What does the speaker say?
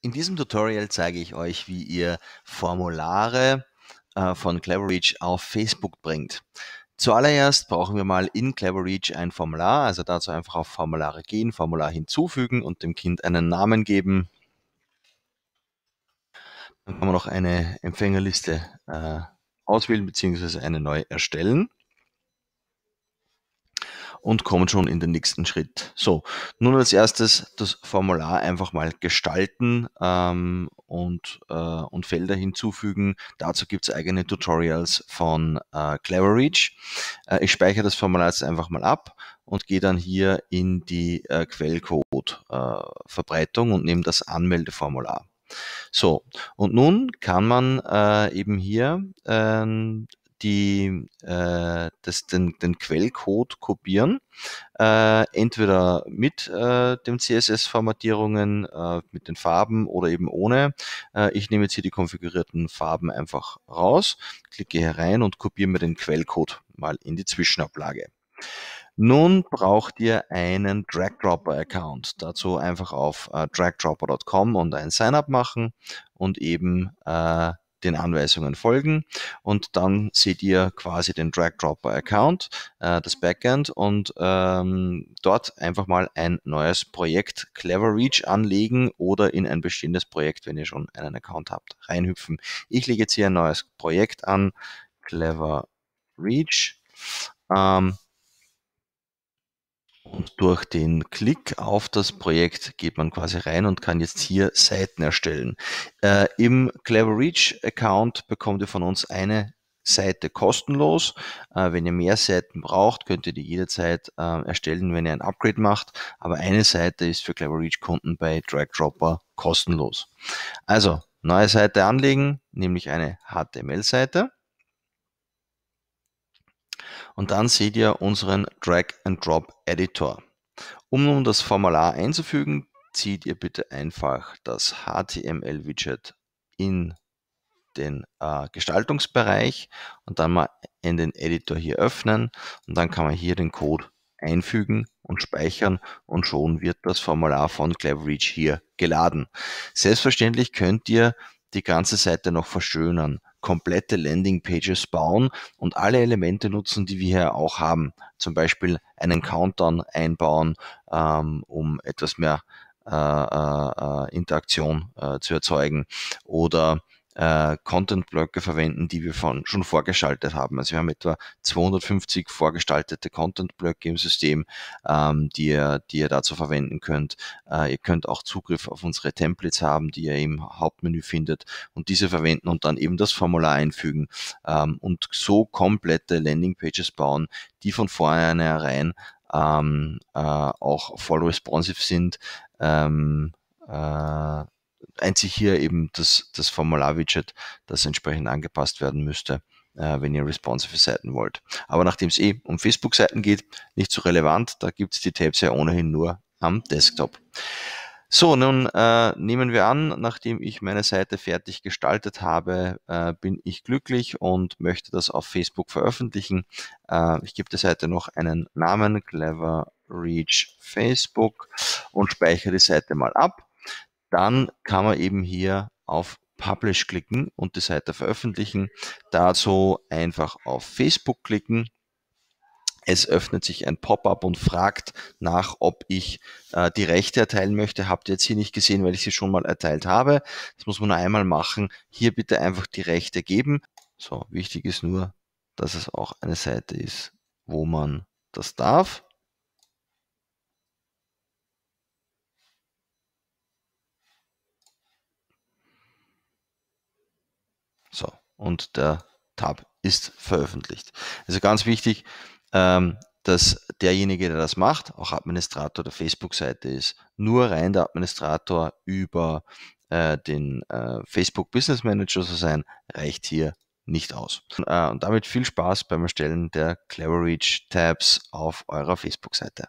In diesem Tutorial zeige ich euch, wie ihr Formulare äh, von Cleverreach auf Facebook bringt. Zuallererst brauchen wir mal in Cleverreach ein Formular, also dazu einfach auf Formulare gehen, Formular hinzufügen und dem Kind einen Namen geben. Dann kann man noch eine Empfängerliste äh, auswählen bzw. eine neu erstellen und kommen schon in den nächsten Schritt. So, nun als erstes das Formular einfach mal gestalten ähm, und, äh, und Felder hinzufügen. Dazu gibt es eigene Tutorials von äh, Cleverreach. Äh, ich speichere das Formular jetzt einfach mal ab und gehe dann hier in die äh, Quellcode-Verbreitung äh, und nehme das Anmeldeformular. So, und nun kann man äh, eben hier ähm, die äh, das, den, den Quellcode kopieren, äh, entweder mit äh, dem CSS-Formatierungen, äh, mit den Farben oder eben ohne. Äh, ich nehme jetzt hier die konfigurierten Farben einfach raus, klicke hier rein und kopiere mir den Quellcode mal in die Zwischenablage. Nun braucht ihr einen Dragdropper-Account. Dazu einfach auf äh, dragdropper.com und ein Sign-up machen und eben äh, den Anweisungen folgen und dann seht ihr quasi den Drag-Dropper-Account, äh, das Backend und ähm, dort einfach mal ein neues Projekt Clever Reach anlegen oder in ein bestehendes Projekt, wenn ihr schon einen Account habt, reinhüpfen. Ich lege jetzt hier ein neues Projekt an, Clever Reach. Ähm, durch den Klick auf das Projekt geht man quasi rein und kann jetzt hier Seiten erstellen. Äh, Im Clever Reach Account bekommt ihr von uns eine Seite kostenlos. Äh, wenn ihr mehr Seiten braucht, könnt ihr die jederzeit äh, erstellen, wenn ihr ein Upgrade macht. Aber eine Seite ist für Clever Reach Kunden bei Drag Dropper kostenlos. Also, neue Seite anlegen, nämlich eine HTML-Seite. Und dann seht ihr unseren Drag and Drop Editor. Um nun das Formular einzufügen, zieht ihr bitte einfach das HTML-Widget in den äh, Gestaltungsbereich und dann mal in den Editor hier öffnen und dann kann man hier den Code einfügen und speichern und schon wird das Formular von Cleverreach hier geladen. Selbstverständlich könnt ihr die ganze Seite noch verschönern, komplette Landingpages bauen und alle Elemente nutzen, die wir hier auch haben. Zum Beispiel einen Countdown einbauen, ähm, um etwas mehr äh, äh, äh Interaktion äh, zu erzeugen oder äh, Content-Blöcke verwenden, die wir von, schon vorgeschaltet haben. Also wir haben etwa 250 vorgestaltete Content-Blöcke im System, ähm, die, ihr, die ihr dazu verwenden könnt. Äh, ihr könnt auch Zugriff auf unsere Templates haben, die ihr im Hauptmenü findet und diese verwenden und dann eben das Formular einfügen ähm, und so komplette Landing-Pages bauen, die von vornherein ähm, äh, auch voll responsive sind. Ähm, äh, einzig hier eben das, das Formular-Widget, das entsprechend angepasst werden müsste, äh, wenn ihr responsive Seiten wollt. Aber nachdem es eh um Facebook-Seiten geht, nicht so relevant, da gibt es die Tabs ja ohnehin nur am Desktop. So, nun äh, nehmen wir an, nachdem ich meine Seite fertig gestaltet habe, äh, bin ich glücklich und möchte das auf Facebook veröffentlichen. Äh, ich gebe der Seite noch einen Namen, Clever Reach Facebook, und speichere die Seite mal ab dann kann man eben hier auf Publish klicken und die Seite veröffentlichen. Dazu einfach auf Facebook klicken. Es öffnet sich ein Pop-up und fragt nach, ob ich äh, die Rechte erteilen möchte. Habt ihr jetzt hier nicht gesehen, weil ich sie schon mal erteilt habe. Das muss man nur einmal machen. Hier bitte einfach die Rechte geben. So, wichtig ist nur, dass es auch eine Seite ist, wo man das darf. So, und der Tab ist veröffentlicht. Also ganz wichtig, ähm, dass derjenige, der das macht, auch Administrator der Facebook-Seite ist. Nur rein der Administrator über äh, den äh, Facebook Business Manager zu sein, reicht hier nicht aus. Äh, und damit viel Spaß beim Erstellen der Cleverreach Tabs auf eurer Facebook-Seite.